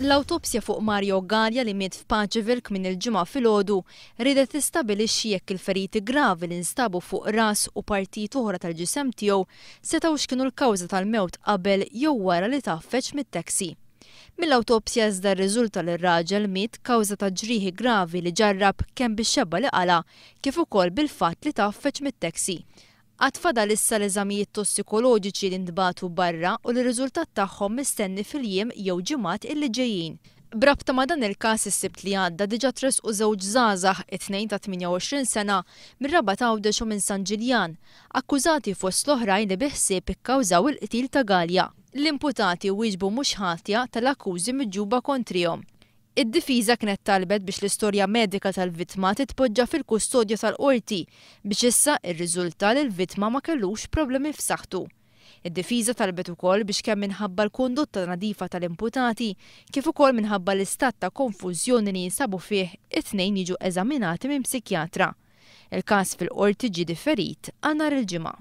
L-autopsja fuq Mario Galja li miet f'Paċevilk minn il-ġimgħa filgħodu ridet tistabilixxi jekk il-feriti gravi li nstabu fuq ras u partit oħra tal-ġisem tiegħu setgħu x'kienu l-kawża tal-mewt qabel jew wara li taffeċ mit-taksi. Mill-autopsja iżda rriżulta li r-raġel miet kawża ta' ġrieħi gravi li ġarrab kemm bix-xebba li qala kif ukoll bil-fatt li taffeċ mit-taksi. Għatfada lissa l-eżamijiet tossikoloġiċi li indbatu barra u l-riżultat tagħhom mistenni fil-jiem jew ġimgħat illi ġejjin. Brabta ma dan il-kas is-sibt li għadda diġa tres u żewġ żgħażagħ it-tnejn ta' 28 sena mir rabat ta' u minn San Ġiljan, akkużati fost l-oħrajn li biħsieb ikkawżaw il-qtil ta' Galja. L-imputati wieġbu mhux ħatja tal-akkużi miġġuba kontrihom. Id-difiża kienet talbet biex l-istorja medika tal-vittma titpoġġa fil-kustodja tal-qorti biex issa ir-riżulta li l-vittma ma kellux problemi f'saħħtu. Id-difiża talbet ukoll biex kemm minħabba l-kondotta nadifa tal-imputati kif ukoll minħabba l-istat ta' konfużjoni li jinsabu fih it-tnejn jiġu eżaminati minn psikjatra. Il-każ fil-qorti ġi differit għal il-ġimgħa.